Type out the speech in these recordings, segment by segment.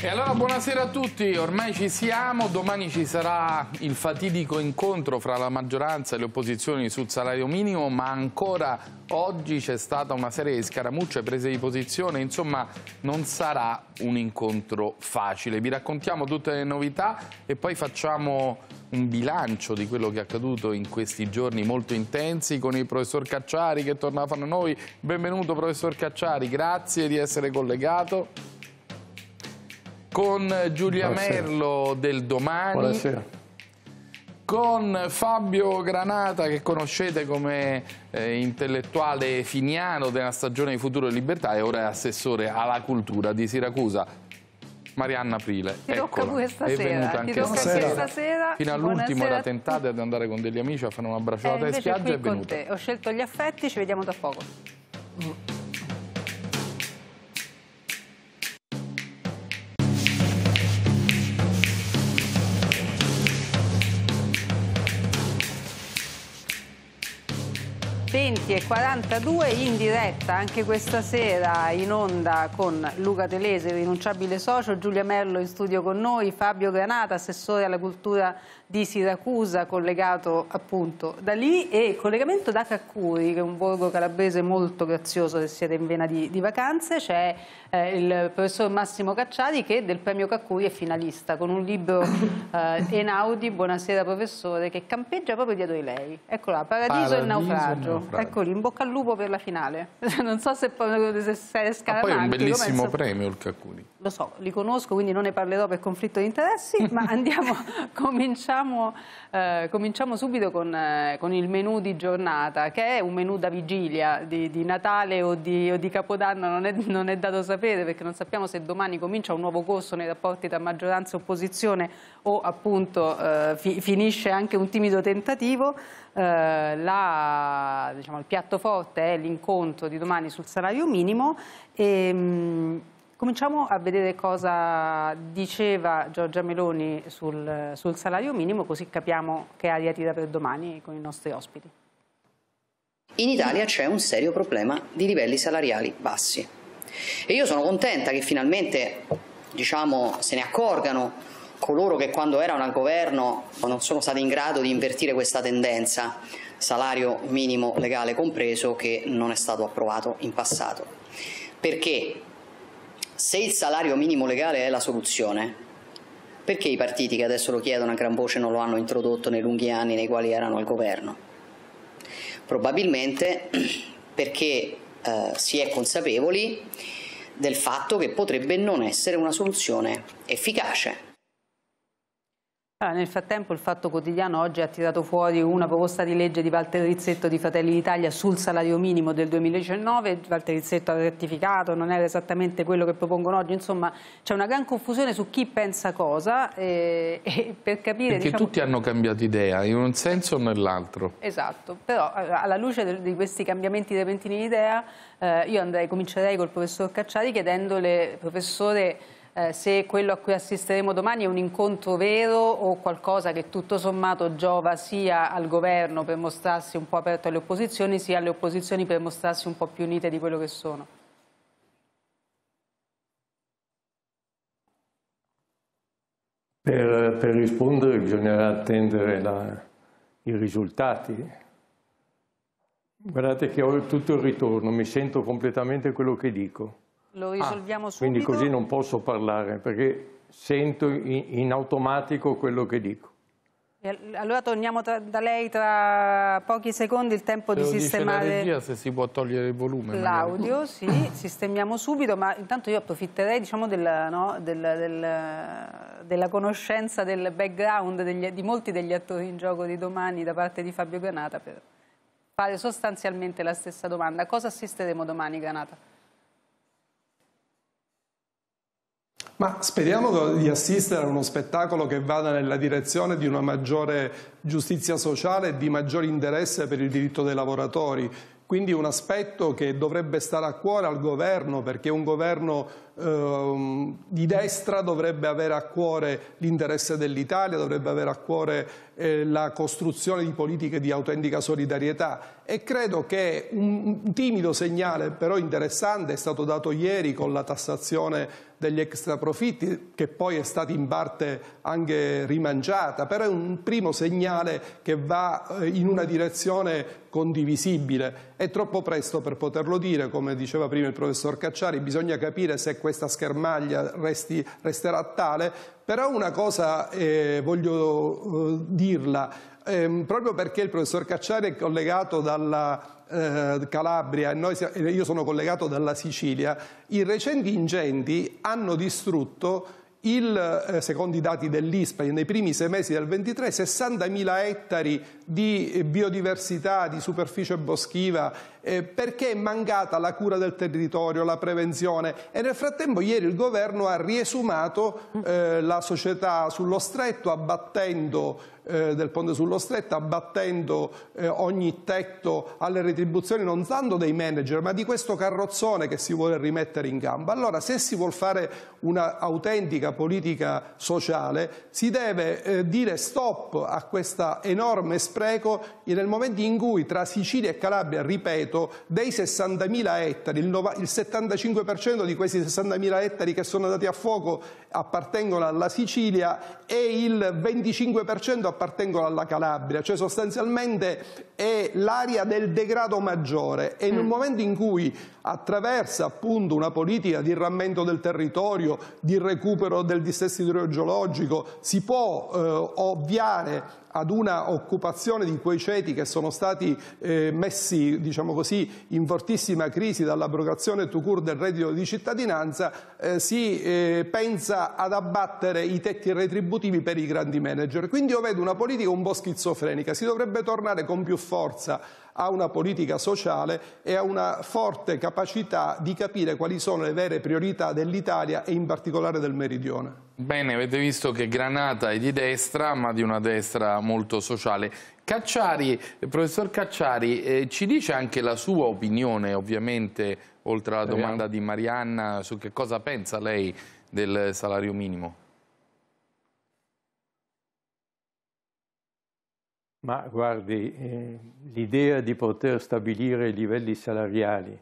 E allora buonasera a tutti, ormai ci siamo, domani ci sarà il fatidico incontro fra la maggioranza e le opposizioni sul salario minimo, ma ancora oggi c'è stata una serie di scaramucce, prese di posizione, insomma non sarà un incontro facile. Vi raccontiamo tutte le novità e poi facciamo un bilancio di quello che è accaduto in questi giorni molto intensi con il professor Cacciari che torna fra noi. Benvenuto professor Cacciari, grazie di essere collegato con Giulia Buonasera. Merlo del domani. Buonasera con Fabio Granata che conoscete come eh, intellettuale finiano della stagione di Futuro e Libertà e ora è assessore alla cultura di Siracusa. Marianna Aprile, ti eccola, tocca pure stasera, è venuta anche stasera. stasera. Fino all'ultimo era tentata di andare con degli amici a fare una bracciolata eh, in spiaggia e è venuta. Te. Ho scelto gli affetti, ci vediamo tra poco. Mm. 20.42 in diretta anche questa sera in onda con Luca Telese, rinunciabile socio, Giulia Merlo in studio con noi, Fabio Granata, assessore alla cultura di Siracusa, collegato appunto da lì e collegamento da Caccuri, che è un borgo calabrese molto grazioso se siete in vena di, di vacanze, c'è eh, il professor Massimo Cacciari che del premio Caccuri è finalista con un libro eh, Enaudi, buonasera professore, che campeggia proprio dietro di lei. Eccola, Paradiso, Paradiso e naufragio. naufragio. Ecco Calcoli, in bocca al lupo per la finale. non so se, se, se è scaramantico. Ah, poi è un bellissimo penso... premio il Calcoli lo so, li conosco, quindi non ne parlerò per conflitto di interessi, ma andiamo, cominciamo, eh, cominciamo, subito con, eh, con, il menù di giornata, che è un menù da vigilia, di, di Natale o di, o di Capodanno, non è, non è, dato sapere perché non sappiamo se domani comincia un nuovo corso nei rapporti tra maggioranza e opposizione o appunto eh, fi, finisce anche un timido tentativo. Eh, la, diciamo, il piatto forte è l'incontro di domani sul salario minimo. E, ehm, mh, Cominciamo a vedere cosa diceva Giorgia Meloni sul, sul salario minimo, così capiamo che aria tira per domani con i nostri ospiti. In Italia c'è un serio problema di livelli salariali bassi e io sono contenta che finalmente diciamo, se ne accorgano coloro che quando erano al governo non sono stati in grado di invertire questa tendenza, salario minimo legale compreso, che non è stato approvato in passato. Perché se il salario minimo legale è la soluzione, perché i partiti che adesso lo chiedono a gran voce non lo hanno introdotto nei lunghi anni nei quali erano al governo? Probabilmente perché eh, si è consapevoli del fatto che potrebbe non essere una soluzione efficace allora, nel frattempo il Fatto Quotidiano oggi ha tirato fuori una proposta di legge di Walter Rizzetto di Fratelli d'Italia sul salario minimo del 2019, Walter Rizzetto ha rettificato, non era esattamente quello che propongono oggi, insomma c'è una gran confusione su chi pensa cosa e, eh, e per capire... Perché diciamo, tutti hanno cambiato idea, in un senso o nell'altro. Esatto, però eh, alla luce di questi cambiamenti repentini di idea eh, io andrei, comincerei col professor Cacciari chiedendole, professore eh, se quello a cui assisteremo domani è un incontro vero o qualcosa che tutto sommato giova sia al governo per mostrarsi un po' aperto alle opposizioni, sia alle opposizioni per mostrarsi un po' più unite di quello che sono. Per, per rispondere bisognerà attendere la, i risultati. Guardate che ho tutto il ritorno, mi sento completamente quello che dico. Lo ah, risolviamo ah, subito. Quindi così non posso parlare perché sento in, in automatico quello che dico. Allora torniamo tra, da lei tra pochi secondi il tempo Se di sistemare regia, se si può togliere il volume l'audio, sì, sistemiamo subito ma intanto io approfitterei diciamo, della, no, della, della, della, conoscenza del background degli, di molti degli attori in gioco di domani da parte di Fabio Granata per fare sostanzialmente la stessa domanda cosa assisteremo domani Granata? Ma speriamo di assistere a uno spettacolo che vada nella direzione di una maggiore giustizia sociale e di maggiore interesse per il diritto dei lavoratori. Quindi un aspetto che dovrebbe stare a cuore al governo, perché un governo eh, di destra dovrebbe avere a cuore l'interesse dell'Italia, dovrebbe avere a cuore eh, la costruzione di politiche di autentica solidarietà. E credo che un, un timido segnale, però interessante, è stato dato ieri con la tassazione degli extraprofitti che poi è stata in parte anche rimangiata, però è un primo segnale che va eh, in una direzione condivisibile. È troppo presto per poterlo dire, come diceva prima il professor Cacciari, bisogna capire se questa schermaglia resti, resterà tale, però una cosa eh, voglio eh, dirla, eh, proprio perché il professor Cacciari è collegato dalla eh, Calabria, siamo, eh, io sono collegato dalla Sicilia, i recenti incendi hanno distrutto il, eh, secondo i dati dell'ISPA, nei primi sei mesi del 23, 60.000 ettari di biodiversità, di superficie boschiva eh, perché è mancata la cura del territorio, la prevenzione e nel frattempo ieri il governo ha riesumato eh, la società sullo stretto abbattendo eh, del ponte sullo stretto, abbattendo eh, ogni tetto alle retribuzioni non tanto dei manager ma di questo carrozzone che si vuole rimettere in gamba. Allora se si vuole fare un'autentica politica sociale si deve eh, dire stop a questo enorme spreco e nel momento in cui tra Sicilia e Calabria, ripeto, ripeto, dei 60.000 ettari, il 75% di questi 60.000 ettari che sono andati a fuoco appartengono alla Sicilia e il 25% appartengono alla Calabria, cioè sostanzialmente è l'area del degrado maggiore e in un mm. momento in cui attraversa appunto una politica di rammento del territorio, di recupero del dissesto idrogeologico, si può eh, ovviare ad una occupazione di quei ceti che sono stati eh, messi diciamo così, in fortissima crisi dall'abrogazione to cure del reddito di cittadinanza, eh, si eh, pensa ad abbattere i tetti retributivi per i grandi manager. Quindi io vedo una politica un po' schizofrenica, si dovrebbe tornare con più forza a una politica sociale e a una forte capacità di capire quali sono le vere priorità dell'Italia e in particolare del Meridione. Bene, avete visto che Granata è di destra, ma di una destra molto sociale. Cacciari, professor Cacciari, eh, ci dice anche la sua opinione, ovviamente, oltre alla domanda di Marianna, su che cosa pensa lei del salario minimo? Ma guardi, eh, l'idea di poter stabilire i livelli salariali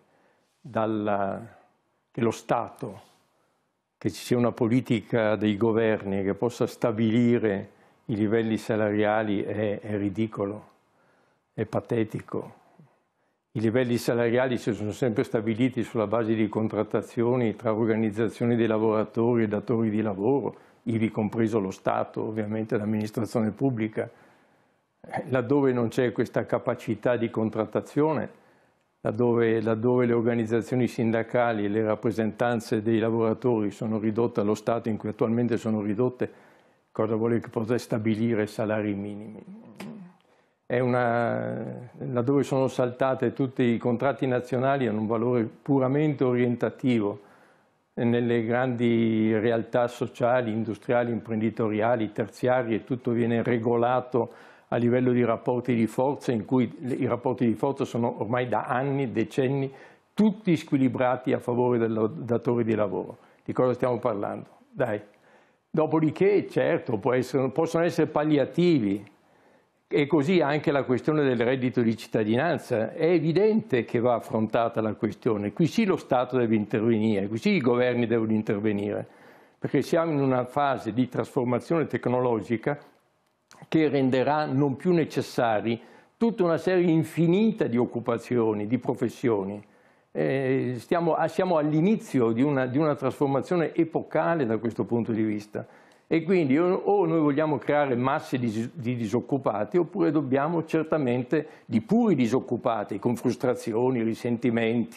dalla, che Stato, che ci sia una politica dei governi che possa stabilire i livelli salariali è, è ridicolo, è patetico. I livelli salariali si sono sempre stabiliti sulla base di contrattazioni tra organizzazioni dei lavoratori e datori di lavoro, ivi compreso lo Stato, ovviamente l'amministrazione pubblica, eh, laddove non c'è questa capacità di contrattazione, laddove, laddove, le organizzazioni sindacali e le rappresentanze dei lavoratori sono ridotte allo Stato in cui attualmente sono ridotte, cosa vuole che possa stabilire salari minimi? Una, laddove sono saltate tutti i contratti nazionali hanno un valore puramente orientativo nelle grandi realtà sociali, industriali, imprenditoriali, terziarie, tutto viene regolato a livello di rapporti di forza, in cui i rapporti di forza sono ormai da anni, decenni, tutti squilibrati a favore del datore di lavoro. Di cosa stiamo parlando? Dai. Dopodiché, certo, essere, possono essere palliativi, e così anche la questione del reddito di cittadinanza. È evidente che va affrontata la questione. Qui sì lo Stato deve intervenire, qui sì i governi devono intervenire, perché siamo in una fase di trasformazione tecnologica che renderà non più necessari tutta una serie infinita di occupazioni, di professioni. Eh, stiamo, ah, siamo all'inizio di, di una, trasformazione epocale da questo punto di vista e quindi o, o noi vogliamo creare masse di, di, disoccupati oppure dobbiamo certamente di puri disoccupati con frustrazioni, risentimenti,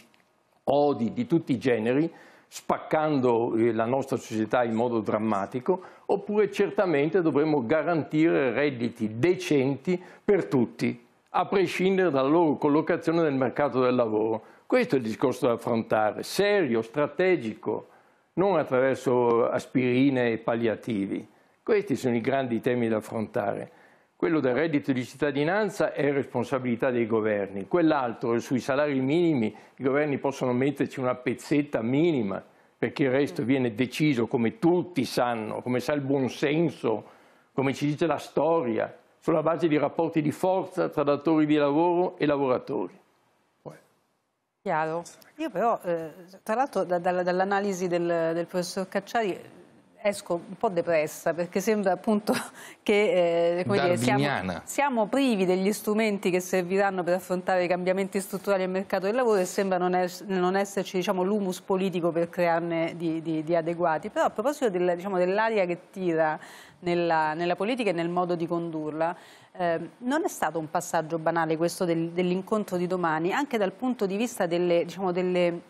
odi di tutti i generi spaccando eh, la nostra società in modo drammatico, oppure certamente dovremmo garantire redditi decenti per tutti, a prescindere dalla loro collocazione nel mercato del lavoro. Questo è il discorso da affrontare, serio, strategico, non attraverso aspirine e palliativi. Questi sono i grandi temi da affrontare quello del reddito di cittadinanza è responsabilità dei governi, quell'altro sui salari minimi i governi possono metterci una pezzetta minima perché il resto viene deciso come tutti sanno, come sa il buonsenso, come ci dice la storia, sulla base di rapporti di forza tra datori di lavoro e lavoratori. Chiaro. Io però, eh, tra l'altro da, da, dall'analisi del, del professor Cacciari esco un po' depressa perché sembra appunto che eh, dire, siamo, siamo, privi degli strumenti che serviranno per affrontare i cambiamenti strutturali del mercato del lavoro e sembra non, es non esserci diciamo, l'humus politico per crearne di, di, di, adeguati. Però a proposito diciamo, dell'aria diciamo, dell che tira nella, nella, politica e nel modo di condurla, eh, non è stato un passaggio banale questo del, dell'incontro di domani, anche dal punto di vista delle, diciamo, delle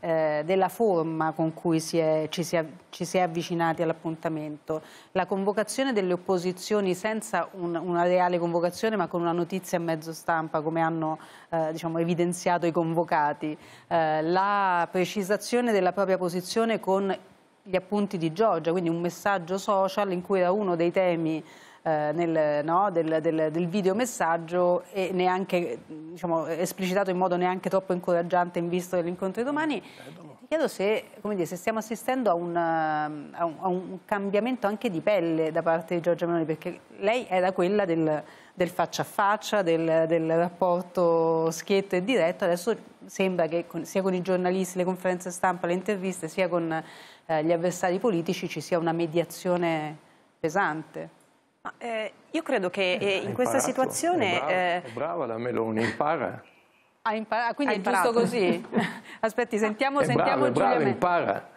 eh, della forma con cui si è, ci, si è, ci, si è, avvicinati all'appuntamento. La convocazione delle opposizioni senza un, una reale convocazione ma con una notizia a mezzo stampa come hanno eh, diciamo, evidenziato i convocati. Eh, la precisazione della propria posizione con gli appunti di Giorgia, quindi un messaggio social in cui era uno dei temi eh, nel, no, del, del, del videomessaggio e neanche diciamo, esplicitato in modo neanche troppo incoraggiante in vista dell'incontro di domani. Ti chiedo se, dire, se stiamo assistendo a un, a, un, a un, cambiamento anche di pelle da parte di Giorgia Meloni, perché lei era quella del, del faccia a faccia, del, del rapporto schietto e diretto, adesso sembra che con, sia con i giornalisti, le conferenze stampa, le interviste, sia con eh, gli avversari politici ci sia una mediazione pesante. Ma, eh, io credo che eh, in questa situazione... È brava, eh... è brava la Meloni, impara. Ah, impara quindi ah, è giusto così? Aspetti, sentiamo, è sentiamo brava, Giulia. Brava, impara.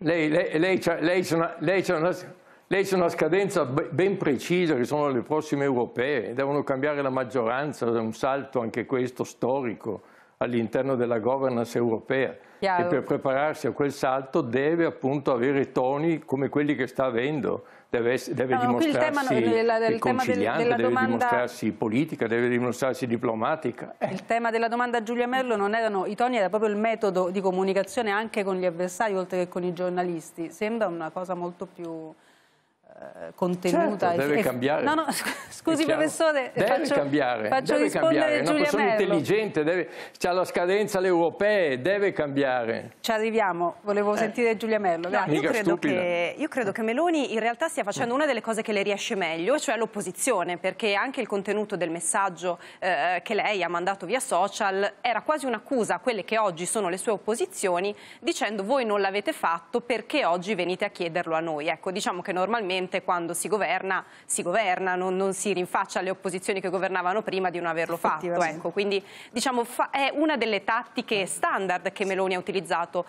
Lei, lei, lei, lei c'è una, una, una, scadenza ben precisa che sono le prossime europee, devono cambiare la maggioranza, è un salto anche questo storico all'interno della governance europea Chiaro. e per prepararsi a quel salto deve appunto avere toni come quelli che sta avendo deve, deve no, dimostrarsi il tema, della, del conciliante, della deve domanda... dimostrarsi politica, deve dimostrarsi diplomatica. Eh. Il tema della domanda a Giulia Merlo non erano i toni, era proprio il metodo di comunicazione anche con gli avversari oltre che con i giornalisti. Sembra una cosa molto più... Eh, contenuta. Certo, deve e... cambiare. No, no, scusi professore, deve faccio, cambiare, faccio deve cambiare. È una persona intelligente, deve, ha la scadenza alle europee, deve cambiare. Ci arriviamo, volevo eh. sentire Giulia Merlo. No, io, credo che, io, credo che, Meloni in realtà stia facendo una delle cose che le riesce meglio, cioè l'opposizione, perché anche il contenuto del messaggio eh, che lei ha mandato via social era quasi un'accusa a quelle che oggi sono le sue opposizioni, dicendo voi non l'avete fatto perché oggi venite a chiederlo a noi. Ecco, diciamo che normalmente effettivamente quando si governa, si governa, non, non si rinfaccia alle opposizioni che governavano prima di non averlo fatto. Ecco. Quindi diciamo, è una delle tattiche standard che Meloni ha utilizzato.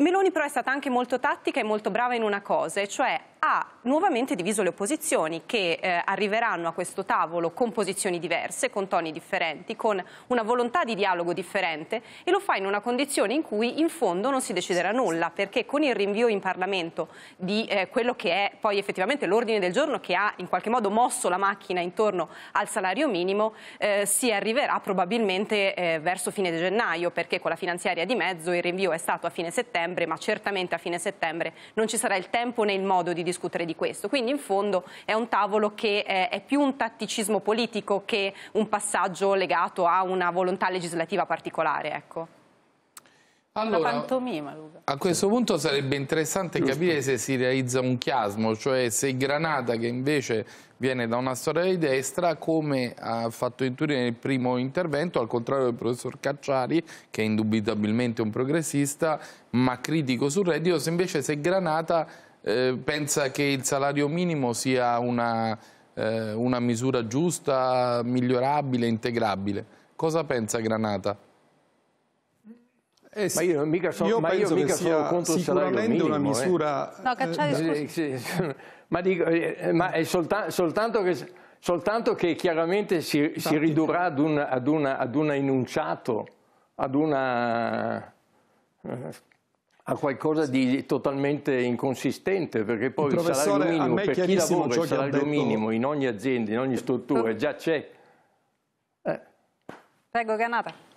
Meloni però è stata anche molto tattica e molto brava in una cosa, cioè ha nuovamente diviso le opposizioni che eh, arriveranno a questo tavolo con posizioni diverse, con toni differenti, con una volontà di dialogo differente e lo fa in una condizione in cui in fondo non si deciderà nulla perché con il rinvio in Parlamento di eh, quello che è poi effettivamente l'ordine del giorno che ha in qualche modo mosso la macchina intorno al salario minimo eh, si arriverà probabilmente eh, verso fine gennaio perché con la finanziaria di mezzo il rinvio è stato a fine settembre settembre, ma certamente a fine settembre non ci sarà il tempo né il modo di discutere di questo. Quindi in fondo è un tavolo che eh, è più un tatticismo politico che un passaggio legato a una volontà legislativa particolare. Ecco. Allora, pantomima, Luca. A questo punto sarebbe interessante Giusto. capire se si realizza un chiasmo, cioè se Granata, che invece viene da una storia di destra, come ha fatto intuire nel primo intervento, al contrario del professor Cacciari, che è indubitabilmente un progressista, ma critico sul reddito, se invece se Granata eh, pensa che il salario minimo sia una, eh, una misura giusta, migliorabile, integrabile. Cosa pensa Granata? Eh sì, ma io non mica, so, io ma io mica sono contro il salario minimo. una eh. misura... Eh. No, cacciare, eh, sì, sì, ma, dico, eh, eh, ma, è solta, soltanto, che, soltanto, che, chiaramente si, si ridurrà ad, un, ad, una, ad una enunciato, ad una... a qualcosa di totalmente inconsistente, perché poi il, il salario minimo, per chi lavora il salario detto... minimo in ogni azienda, in ogni struttura, già c'è. Prego, Granata.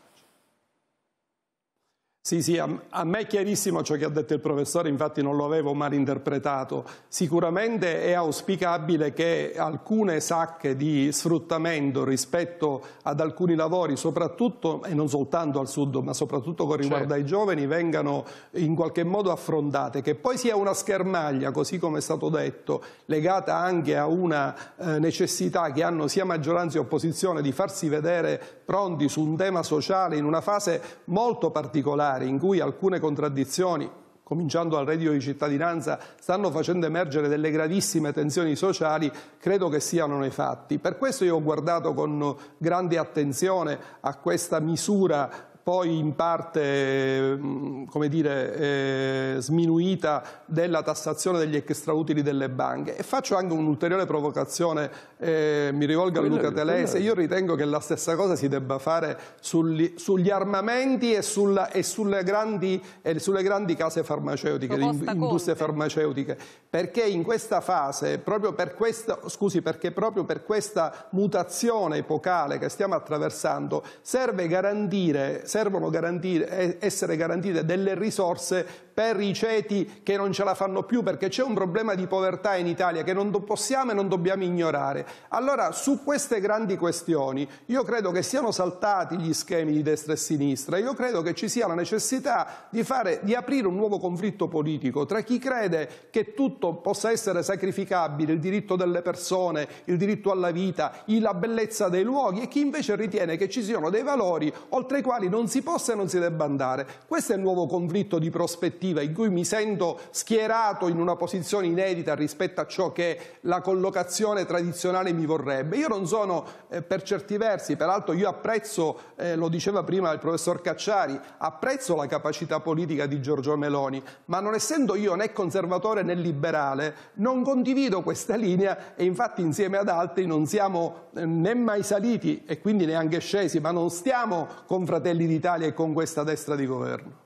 Sì, sì, a, a, me è chiarissimo ciò che ha detto il professore, infatti non lo avevo mal interpretato. Sicuramente è auspicabile che alcune sacche di sfruttamento rispetto ad alcuni lavori, soprattutto e non soltanto al sud, ma soprattutto con riguardo certo. ai giovani, vengano in qualche modo affrontate. Che poi sia una schermaglia, così come è stato detto, legata anche a una eh, necessità che hanno sia maggioranza che opposizione di farsi vedere pronti su un tema sociale in una fase molto particolare parlamentari in cui alcune contraddizioni, cominciando al reddito di cittadinanza, stanno facendo emergere delle gravissime tensioni sociali, credo che siano nei fatti. Per questo io ho guardato con grande attenzione a questa misura poi in parte mm, come dire, eh, sminuita della tassazione degli extrautili delle banche. E faccio anche un'ulteriore provocazione, eh, mi rivolgo quella, a Luca Telese, io ritengo che la stessa cosa si debba fare sugli, sugli armamenti e, sulla, e, sulle grandi, e, sulle grandi, case farmaceutiche, Proposta industrie farmaceutiche, perché in questa fase, proprio per questa, scusi, perché proprio per questa mutazione epocale che stiamo attraversando, serve garantire, servono garantire, essere garantite delle risorse per i ceti che non ce la fanno più, perché c'è un problema di povertà in Italia che non possiamo e non dobbiamo ignorare. Allora, su queste grandi questioni, io credo che siano saltati gli schemi di destra e sinistra, io credo che ci sia la necessità di, fare, di aprire un nuovo conflitto politico tra chi crede che tutto possa essere sacrificabile, il diritto delle persone, il diritto alla vita, la bellezza dei luoghi e chi invece ritiene che ci siano dei valori oltre i quali non si possa e non si debba andare. Questo è il nuovo conflitto di prospettiva prospettiva in cui mi sento schierato in una posizione inedita rispetto a ciò che la collocazione tradizionale mi vorrebbe. Io non sono eh, per certi versi, peraltro io apprezzo, eh, lo diceva prima il professor Cacciari, apprezzo la capacità politica di Giorgio Meloni, ma non essendo io né conservatore né liberale, non condivido questa linea e infatti insieme ad altri non siamo eh, né mai saliti e quindi neanche scesi, ma non stiamo con Fratelli d'Italia e con questa destra di governo.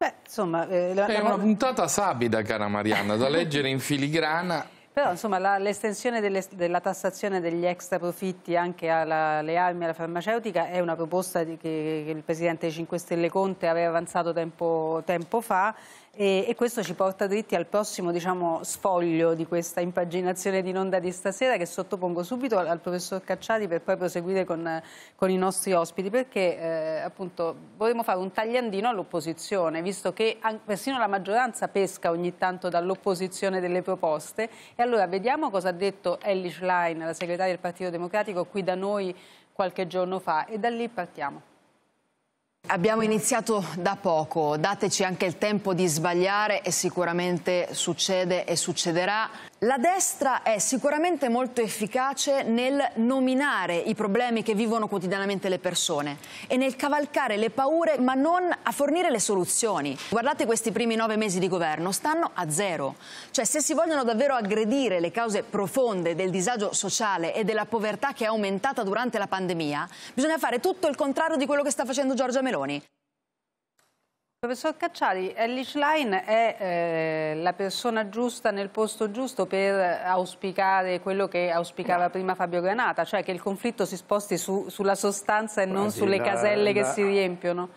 Beh, insomma, eh, la, è la... una puntata sabida, cara Marianna, da leggere in filigrana però insomma l'estensione della tassazione degli extra profitti anche alle armi e alla farmaceutica è una proposta che, che, il Presidente 5 Stelle Conte aveva avanzato tempo, tempo fa e, e, questo ci porta dritti al prossimo diciamo, sfoglio di questa impaginazione di Nonda di stasera che sottopongo subito al, al professor Cacciari per poi proseguire con, con i nostri ospiti perché eh, appunto vorremmo fare un tagliandino all'opposizione visto che persino la maggioranza pesca ogni tanto dall'opposizione delle proposte e allora vediamo cosa ha detto Ellie Schlein, la segretaria del Partito Democratico qui da noi qualche giorno fa e da lì partiamo. Abbiamo iniziato da poco, dateci anche il tempo di sbagliare e sicuramente succede e succederà. La destra è sicuramente molto efficace nel nominare i problemi che vivono quotidianamente le persone e nel cavalcare le paure ma non a fornire le soluzioni. Guardate questi primi nove mesi di governo, stanno a zero. Cioè se si vogliono davvero aggredire le cause profonde del disagio sociale e della povertà che è aumentata durante la pandemia, bisogna fare tutto il contrario di quello che sta facendo Giorgia Meloni. Professor Cacciari, Ellie Schlein è eh, la persona giusta nel posto giusto per auspicare quello che auspicava prima Fabio Granata, cioè che il conflitto si sposti su, sulla sostanza e non sulle la, caselle la... che si riempiono?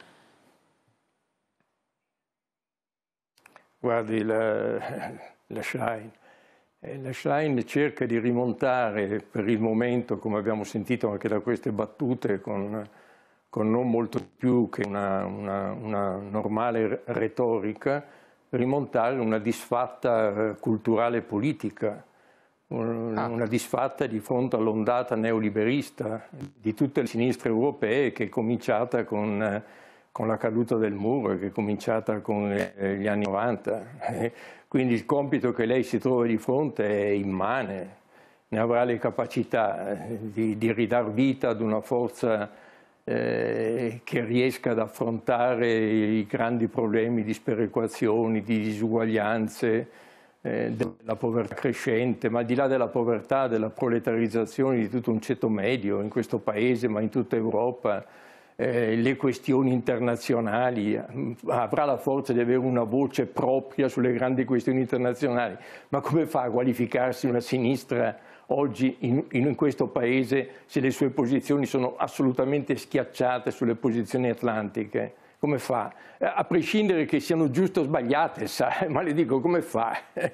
Guardi, la, la Schlein. Eh, la Schlein cerca di rimontare per il momento, come abbiamo sentito anche da queste battute con con non molto più che una, una, una normale retorica, rimontare una disfatta eh, culturale e politica, ah. una disfatta di fronte all'ondata neoliberista di tutte le sinistre europee che è cominciata con, eh, con la caduta del muro, che è cominciata con eh, gli anni 90. Quindi il compito che lei si trova di fronte è immane, ne avrà le capacità di, di ridar vita ad una forza eh, che riesca ad affrontare i grandi problemi di sperequazioni, di disuguaglianze, eh, della povertà crescente, ma al di là della povertà, della proletarizzazione di tutto un ceto medio in questo paese, ma in tutta Europa, eh, le questioni internazionali, mm, avrà la forza di avere una voce propria sulle grandi questioni internazionali, ma come fa a qualificarsi una sinistra oggi in, in, questo paese se le sue posizioni sono assolutamente schiacciate sulle posizioni atlantiche? Come fa? Eh, a prescindere che siano giuste o sbagliate, ma le dico come fa?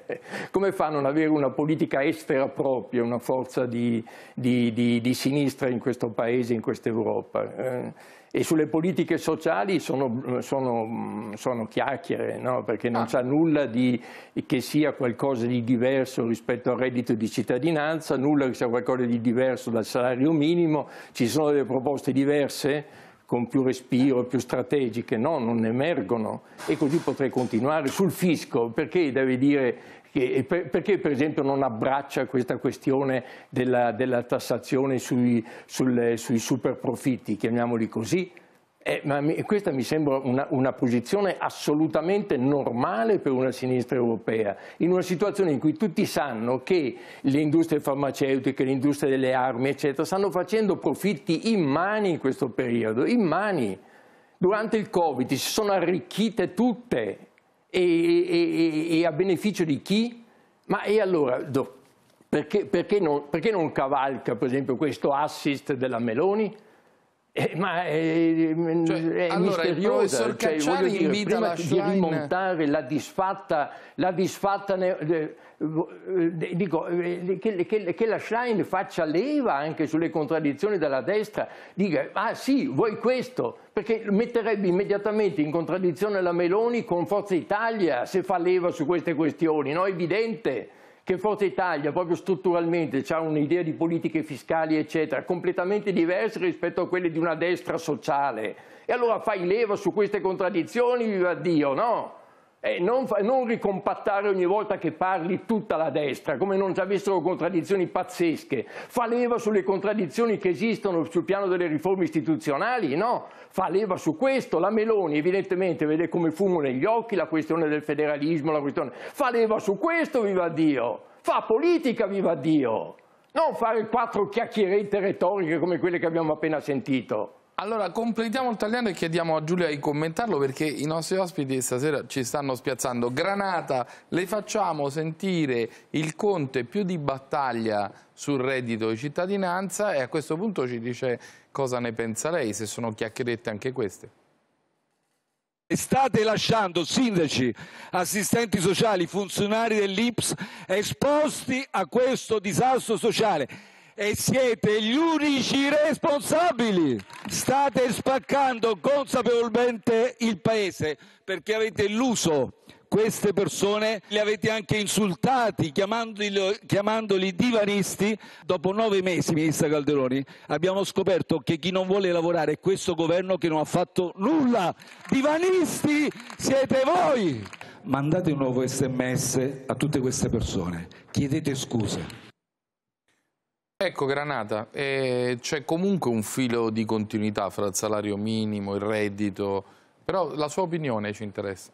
come fa a non avere una politica estera propria, una forza di, di, di, di sinistra in questo paese, in questa Europa? Eh, e sulle politiche sociali sono, sono, sono chiacchiere, no? perché non ah. c'è nulla di, che sia qualcosa di diverso rispetto al reddito di cittadinanza, nulla che sia qualcosa di diverso dal salario minimo, ci sono delle proposte diverse con più respiro, più strategiche, no, non emergono e così potrei continuare. Sul fisco, perché deve dire che, perché per esempio non abbraccia questa questione della, della tassazione sui, sulle, sui superprofitti, chiamiamoli così? Eh, mi, questa mi sembra una, una, posizione assolutamente normale per una sinistra europea, in una situazione in cui tutti sanno che le industrie farmaceutiche, le industrie delle armi, eccetera, stanno facendo profitti immani in questo periodo, immani. Durante il Covid si sono arricchite tutte e, e, e, e a beneficio di chi? Ma e allora, perché, perché, non, perché non cavalca per esempio questo assist della Meloni? Eh, ma è, eh, mm, cioè, è allora, misteriosa, cioè, voglio dire, prima di Stein... rimontare la disfatta, la disfatta ne, eh, eh dico, eh, che, che, che, la Schlein faccia leva anche sulle contraddizioni della destra, dica ah sì, vuoi questo, perché metterebbe immediatamente in contraddizione la Meloni con Forza Italia se fa leva su queste questioni, no? È evidente che Forza Italia proprio strutturalmente ha un'idea di politiche fiscali eccetera completamente diverse rispetto a quelle di una destra sociale e allora fai leva su queste contraddizioni, viva Dio, no? E eh, non, non, ricompattare ogni volta che parli tutta la destra, come non ci avessero contraddizioni pazzesche. Fa leva sulle contraddizioni che esistono sul piano delle riforme istituzionali? No, fa leva su questo. La Meloni evidentemente vede come fumo negli occhi la questione del federalismo, la questione... Fa leva su questo, viva Dio! Fa politica, viva Dio! Non fare quattro chiacchierette retoriche come quelle che abbiamo appena sentito. Allora, completiamo il l'italiano e chiediamo a Giulia di commentarlo perché i nostri ospiti stasera ci stanno spiazzando. Granata, le facciamo sentire il conte più di battaglia sul reddito di cittadinanza e a questo punto ci dice cosa ne pensa lei, se sono chiacchierette anche queste. State lasciando sindaci, assistenti sociali, funzionari dell'IPS esposti a questo disastro sociale e siete gli unici responsabili. State spaccando consapevolmente il Paese perché avete illuso queste persone li avete anche insultati chiamandoli, chiamandoli, divanisti. Dopo nove mesi, Ministra Calderoni, abbiamo scoperto che chi non vuole lavorare è questo governo che non ha fatto nulla. Divanisti siete voi! Mandate un nuovo sms a tutte queste persone, chiedete scusa. Ecco Granata, eh, c'è comunque un filo di continuità fra il salario minimo, il reddito, però la sua opinione ci interessa.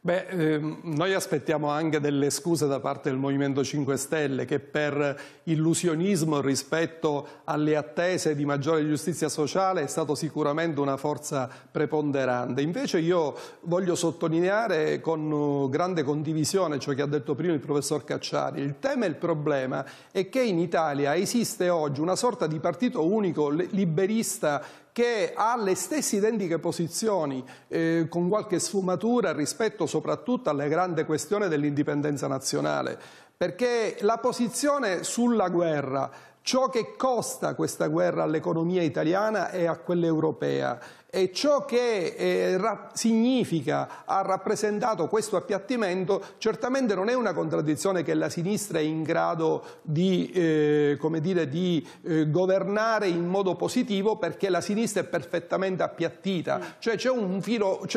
Beh, ehm, noi aspettiamo anche delle scuse da parte del Movimento 5 Stelle che per illusionismo rispetto alle attese di maggiore giustizia sociale è stato sicuramente una forza preponderante. Invece io voglio sottolineare con grande condivisione ciò che ha detto prima il professor Cacciari. Il tema e il problema è che in Italia esiste oggi una sorta di partito unico liberista che ha le stesse identiche posizioni, eh, con qualche sfumatura rispetto soprattutto alla grande questione dell'indipendenza nazionale, perché la posizione sulla guerra, ciò che costa questa guerra all'economia italiana e a quella europea e ciò che eh, significa, ha rappresentato questo appiattimento, certamente non è una contraddizione che la sinistra è in grado di, eh, dire, di eh, governare in modo positivo perché la sinistra è perfettamente appiattita, mm. cioè c'è un,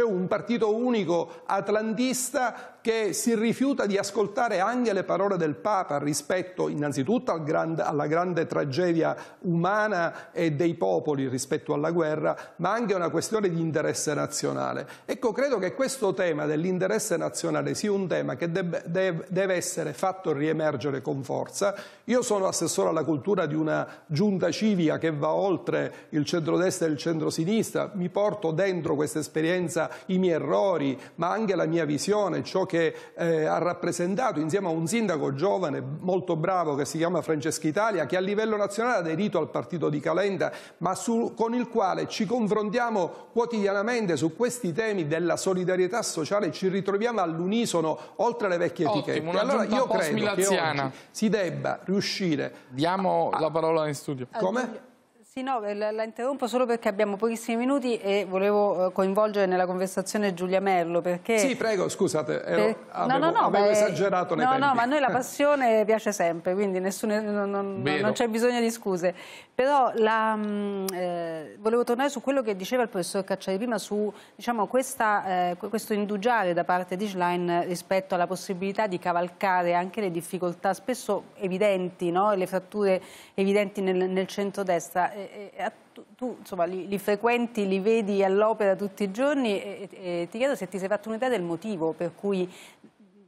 un partito unico atlantista che si rifiuta di ascoltare anche le parole del Papa rispetto innanzitutto al grande, alla grande tragedia umana e dei popoli rispetto alla guerra, ma anche una questione di interesse nazionale. Ecco, credo che questo tema dell'interesse nazionale sia un tema che deb- deb- deve essere fatto riemergere con forza. Io sono assessore alla cultura di una giunta civica che va oltre il centrodestra e il centrosinistra, mi porto dentro questa esperienza i miei errori, ma anche la mia visione, ciò che eh, ha rappresentato insieme a un sindaco giovane molto bravo che si chiama Francesco Italia, che a livello nazionale ha aderito al partito di Calenda, ma su, con il quale ci confrontiamo lavoriamo quotidianamente su questi temi della solidarietà sociale ci ritroviamo all'unisono oltre le vecchie Ottimo, etichette. Allora io credo che si debba riuscire... Diamo a... la parola in studio. Come? Sì, no, eh, la interrompo solo perché abbiamo pochissimi minuti e volevo eh, coinvolgere nella conversazione Giulia Merlo perché... Sì, prego, scusate, ero, per... avevo, no, no, no, avevo beh, esagerato nei No, tempi. no, ma a noi la passione piace sempre, quindi nessuno, non, non, non c'è bisogno di scuse. Però la, mm, eh, volevo tornare su quello che diceva il professor Cacciari prima su diciamo, questa, eh, questo indugiare da parte di Schlein rispetto alla possibilità di cavalcare anche le difficoltà spesso evidenti, no? le fratture evidenti nel, nel centrodestra e, e, tu insomma, li, li, frequenti, li vedi all'opera tutti i giorni e, e ti chiedo se ti sei fatto un'idea del motivo per cui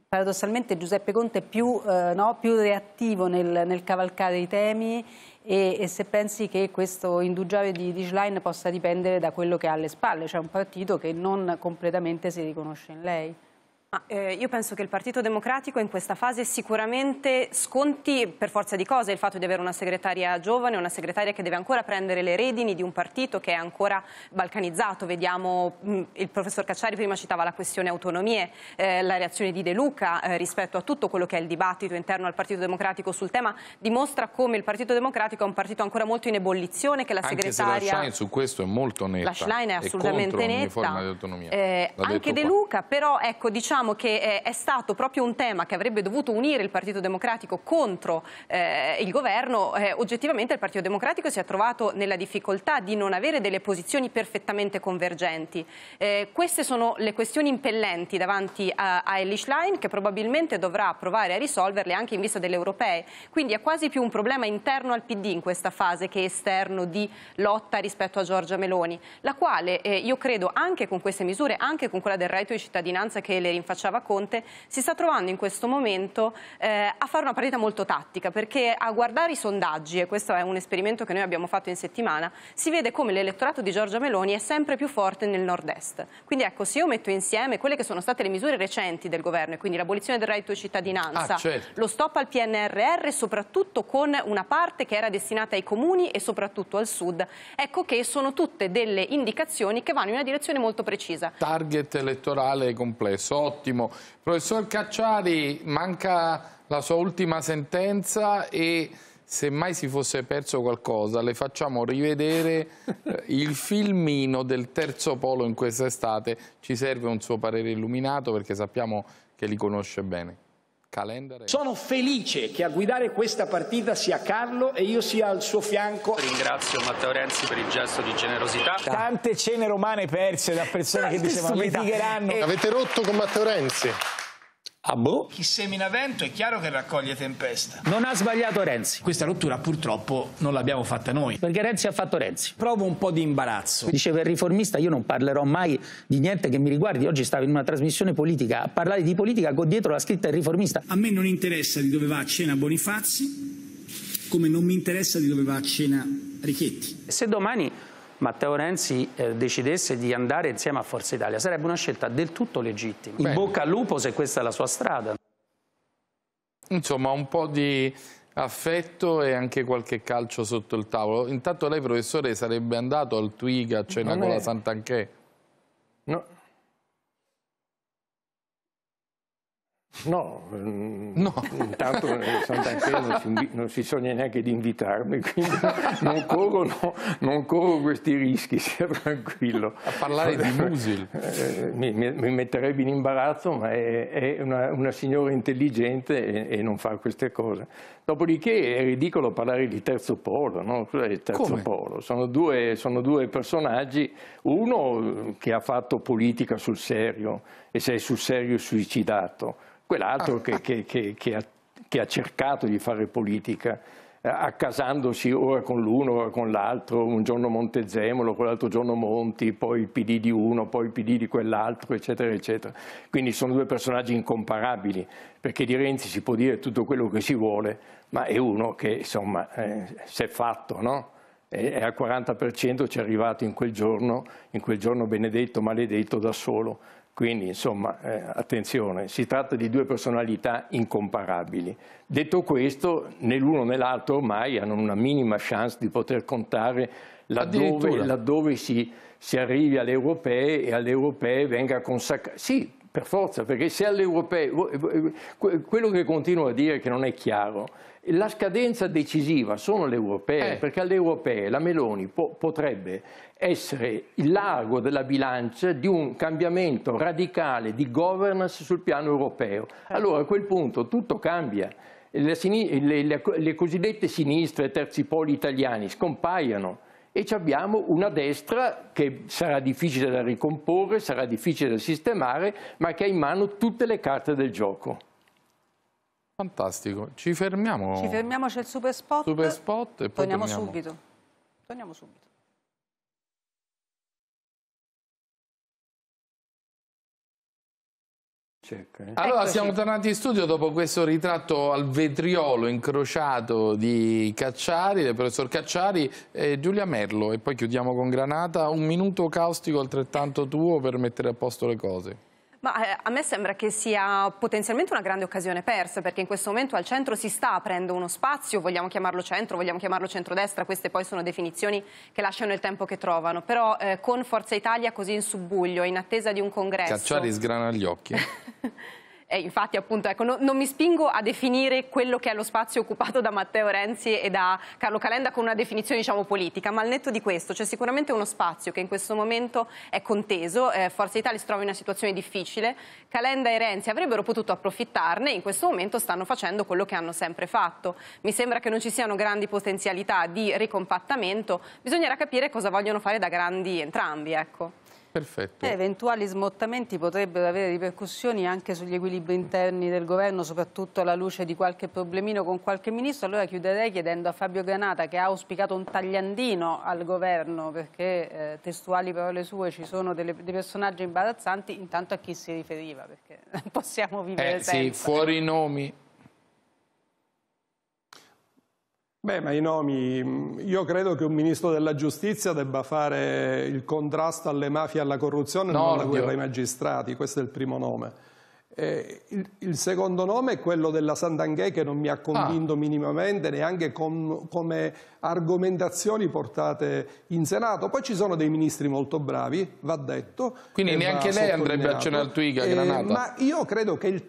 paradossalmente Giuseppe Conte è più, eh, no, più reattivo nel, nel, cavalcare i temi e, e, se pensi che questo indugiare di, di possa dipendere da quello che ha alle spalle, cioè un partito che non completamente si riconosce in lei. Ah. Eh, io penso che il Partito Democratico in questa fase sicuramente sconti per forza di cose il fatto di avere una segretaria giovane, una segretaria che deve ancora prendere le redini di un partito che è ancora balcanizzato. Vediamo, mh, mm, il professor Cacciari prima citava la questione autonomie, eh, la reazione di De Luca eh, rispetto a tutto quello che è il dibattito interno al Partito Democratico sul tema dimostra come il Partito Democratico è un partito ancora molto in ebollizione, che la anche segretaria... Anche se la Schlein su questo è molto netta. La Schlein è assolutamente è netta. di autonomia. Eh, anche De Luca, qua. però ecco, diciamo dicevamo che eh, è stato proprio un tema che avrebbe dovuto unire il Partito Democratico contro eh, il governo, eh, oggettivamente il Partito Democratico si è trovato nella difficoltà di non avere delle posizioni perfettamente convergenti. Eh, queste sono le questioni impellenti davanti a, a Elish Line che probabilmente dovrà provare a risolverle anche in vista delle europee. Quindi è quasi più un problema interno al PD in questa fase che esterno di lotta rispetto a Giorgia Meloni, la quale eh, io credo anche con queste misure, anche con quella del reddito di cittadinanza che le rinfacciamo faceva Conte, si sta trovando in questo momento eh, a fare una partita molto tattica, perché a guardare i sondaggi, e questo è un esperimento che noi abbiamo fatto in settimana, si vede come l'elettorato di Giorgia Meloni è sempre più forte nel nord-est. Quindi ecco, se io metto insieme quelle che sono state le misure recenti del governo, e quindi l'abolizione del reddito di cittadinanza, ah, certo. lo stop al PNRR, soprattutto con una parte che era destinata ai comuni e soprattutto al sud, ecco che sono tutte delle indicazioni che vanno in una direzione molto precisa. Target elettorale complesso, ottimo. Professor Cacciari, manca la sua ultima sentenza e se mai si fosse perso qualcosa, le facciamo rivedere eh, il filmino del terzo polo in quest'estate. Ci serve un suo parere illuminato perché sappiamo che li conosce bene. Sono felice che a guidare questa partita sia Carlo e io sia al suo fianco. Ringrazio Matteo Renzi per il gesto di generosità. Tante cene romane perse da persone che dicevano litigheranno. Eh, Avete rotto con Matteo Renzi. Ah boh. Chi semina vento è chiaro che raccoglie tempesta. Non ha sbagliato Renzi. Questa rottura purtroppo non l'abbiamo fatta noi. Perché Renzi ha fatto Renzi. Provo un po' di imbarazzo. Diceva il riformista, io non parlerò mai di niente che mi riguardi. Oggi stavo in una trasmissione politica a parlare di politica con dietro la scritta il riformista. A me non interessa di dove va a cena Bonifazzi, come non mi interessa di dove va a cena Richetti. Se domani Matteo Renzi eh, decidesse di andare insieme a Forza Italia. Sarebbe una scelta del tutto legittima. In bocca al lupo se questa è la sua strada. Insomma, un po' di affetto e anche qualche calcio sotto il tavolo. Intanto lei, professore, sarebbe andato al Twiga a cena non con la Sant'Anchè? No, No, no. Mm, intanto eh, Sant'Anchea non, non, si sogna neanche di invitarmi, quindi non corro, no, non corro questi rischi, sia tranquillo. A parlare di Musil. Eh, mi, mi, metterebbe in imbarazzo, ma è, è una, una, signora intelligente e, e, non fa queste cose. Dopodiché è ridicolo parlare di terzo polo, no? terzo polo? Sono, due, sono due personaggi, uno che ha fatto politica sul serio, e sei sul serio suicidato, quell'altro ah, che, ah. che, che, che, ha, che ha cercato di fare politica eh, accasandosi ora con l'uno, ora con l'altro, un giorno Montezemolo, quell'altro giorno Monti, poi il PD di uno, poi il PD di quell'altro, eccetera, eccetera. Quindi sono due personaggi incomparabili, perché di Renzi si può dire tutto quello che si vuole, ma è uno che insomma eh, si è fatto, no? E al 40% ci è arrivato in quel giorno, in quel giorno benedetto, maledetto, da solo. Quindi, insomma, eh, attenzione, si tratta di due personalità incomparabili. Detto questo, né l'uno né l'altro ormai hanno una minima chance di poter contare laddove, laddove si, si, arrivi alle europee e alle europee venga consacrata. Sì, per forza, perché se all'europeo, quello che continuo a dire che non è chiaro, la scadenza decisiva sono le europee, eh. perché alle europee la Meloni po potrebbe essere il largo della bilancia di un cambiamento radicale di governance sul piano europeo. Eh. Allora a quel punto tutto cambia. Le, le, le, le cosiddette sinistre, terzi poli italiani scompaiono e abbiamo una destra che sarà difficile da ricomporre, sarà difficile da sistemare, ma che ha in mano tutte le carte del gioco. Fantastico, ci fermiamo. Ci fermiamo, c'è il super spot. Super spot e poi torniamo, torniamo. subito. Torniamo subito. Cerca, eh. Allora Eccoci. siamo tornati in studio dopo questo ritratto al vetriolo incrociato di Cacciari, del professor Cacciari e Giulia Merlo e poi chiudiamo con Granata, un minuto caustico altrettanto tuo per mettere a posto le cose. Ma eh, a me sembra che sia potenzialmente una grande occasione persa, perché in questo momento al centro si sta aprendo uno spazio, vogliamo chiamarlo centro, vogliamo chiamarlo centrodestra, queste poi sono definizioni che lasciano il tempo che trovano, però eh, con Forza Italia così in subbuglio, in attesa di un congresso... Cacciari sgrana gli occhi. eh, infatti appunto ecco, no, non mi spingo a definire quello che è lo spazio occupato da Matteo Renzi e da Carlo Calenda con una definizione diciamo politica, ma al netto di questo c'è sicuramente uno spazio che in questo momento è conteso, eh, Forza Italia si trova in una situazione difficile, Calenda e Renzi avrebbero potuto approfittarne in questo momento stanno facendo quello che hanno sempre fatto. Mi sembra che non ci siano grandi potenzialità di ricompattamento, bisognerà capire cosa vogliono fare da grandi entrambi. Ecco. Perfetto. Eh, eventuali smottamenti potrebbero avere ripercussioni anche sugli equilibri interni del governo, soprattutto alla luce di qualche problemino con qualche ministro. Allora chiuderei chiedendo a Fabio Granata, che ha auspicato un tagliandino al governo, perché eh, testuali parole sue ci sono delle, dei personaggi imbarazzanti, intanto a chi si riferiva, perché non possiamo vivere eh, senza. Sì, fuori i nomi. Beh, ma i nomi, mm, io credo che un ministro della giustizia debba fare il contrasto alle mafie e alla corruzione, Nordio. non la guerra ai magistrati, questo è il primo nome. Eh, il, il, secondo nome è quello della Santanghè che non mi ha convinto ah. minimamente neanche con, come argomentazioni portate in Senato. Poi ci sono dei ministri molto bravi, va detto. Quindi neanche lei andrebbe a cena al Twiga, eh, Ma io credo che il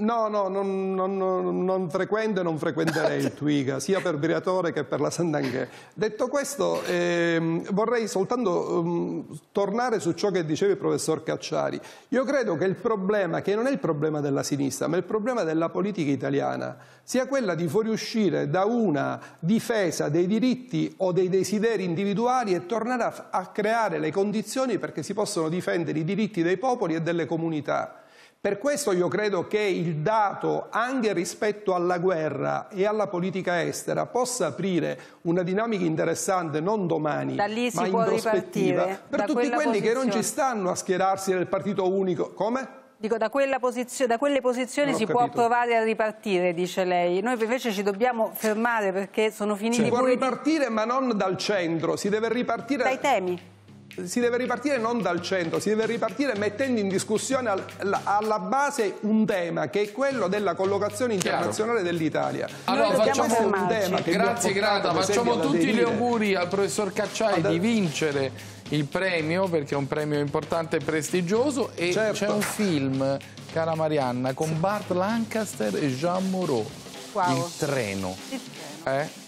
No, no, non, non, non, frequento e non frequenterei il Twiga, sia per Briatore che per la Sandanghè. Detto questo, eh, vorrei soltanto um, tornare su ciò che diceva il professor Cacciari. Io credo che il problema, che non è il problema della sinistra, ma il problema della politica italiana, sia quella di fuoriuscire da una difesa dei diritti o dei desideri individuali e tornare a, a creare le condizioni perché si possono difendere i diritti dei popoli e delle comunità. Per questo io credo che il dato, anche rispetto alla guerra e alla politica estera, possa aprire una dinamica interessante non domani, ma in prospettiva, per tutti quelli posizione. che non ci stanno a schierarsi nel partito unico. Come? Dico, da, posizio da quelle posizioni si capito. può provare a ripartire, dice lei. Noi invece ci dobbiamo fermare perché sono finiti... Si può ripartire di... ma non dal centro, si deve ripartire... Dai temi si deve ripartire non dal centro, si deve ripartire mettendo in discussione alla base un tema che è quello della collocazione internazionale Chiaro. dell'Italia. Allora facciamo un tema che Grazie Grata, facciamo tutti gli auguri al professor Cacciai Ad... di vincere il premio perché è un premio importante e prestigioso e certo. c'è un film, cara Marianna, con Bart Lancaster e Jean Moreau, wow. Il treno. Il treno. Eh?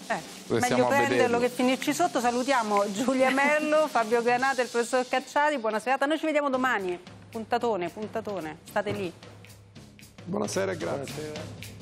Meglio prenderlo che finirci sotto. Salutiamo Giulia Mello, Fabio Granata e il professor Cacciari. Buona serata. Noi ci vediamo domani. Puntatone, puntatone. State lì. Buonasera e grazie. Buonasera.